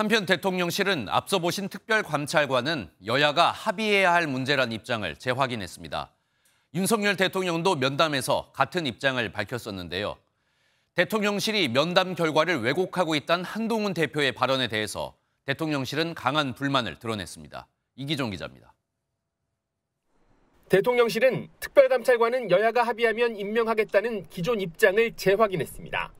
한편 대통령실은 앞서 보신 특별감찰관은 여야가 합의해야 할 문제란 입장을 재확인했습니다. 윤석열 대통령도 면담에서 같은 입장을 밝혔었는데요. 대통령실이 면담 결과를 왜곡하고 있다는 한동훈 대표의 발언에 대해서 대통령실은 강한 불만을 드러냈습니다. 이기종 기자입니다. 대통령실은 특별감찰관은 여야가 합의하면 임명하겠다는 기존 입장을 재확인했습니다.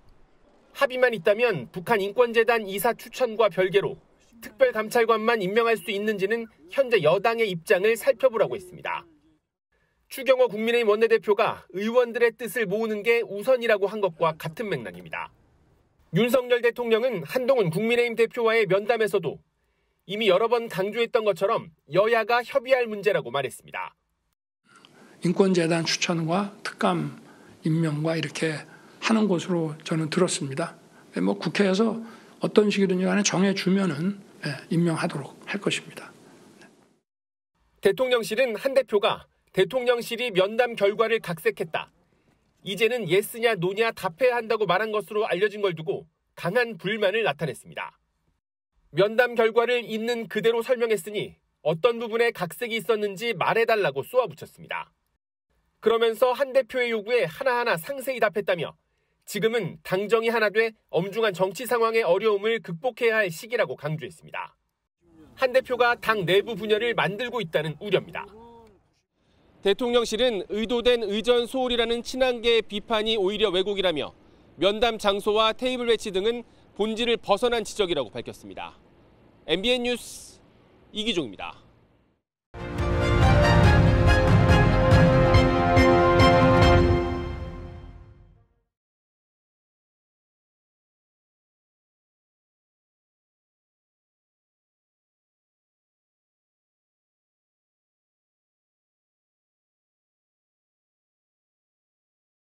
합의만 있다면 북한 인권재단 이사 추천과 별개로 특별감찰관만 임명할 수 있는지는 현재 여당의 입장을 살펴보라고 했습니다. 추경호 국민의힘 원내대표가 의원들의 뜻을 모으는 게 우선이라고 한 것과 같은 맥락입니다. 윤석열 대통령은 한동훈 국민의힘 대표와의 면담에서도 이미 여러 번 강조했던 것처럼 여야가 협의할 문제라고 말했습니다. 인권재단 추천과 특감 임명과 이렇게 하는 것으로 저는 들었습니다. 네, 뭐 국회에서 어떤 식이든지 간에 정해주면은 네, 임명하도록 할 것입니다. 대통령실은 한 대표가 대통령실이 면담 결과를 각색했다. 이제는 예스냐 노냐 답해야 한다고 말한 것으로 알려진 걸 두고 강한 불만을 나타냈습니다. 면담 결과를 있는 그대로 설명했으니 어떤 부분에 각색이 있었는지 말해달라고 쏘아붙였습니다. 그러면서 한 대표의 요구에 하나하나 상세히 답했다며 지금은 당정이 하나 돼 엄중한 정치 상황의 어려움을 극복해야 할 시기라고 강조했습니다. 한 대표가 당 내부 분열을 만들고 있다는 우려입니다. 대통령실은 의도된 의전 소홀이라는 친한계의 비판이 오히려 왜곡이라며 면담 장소와 테이블 배치 등은 본질을 벗어난 지적이라고 밝혔습니다. MBN 뉴스 이기종입니다.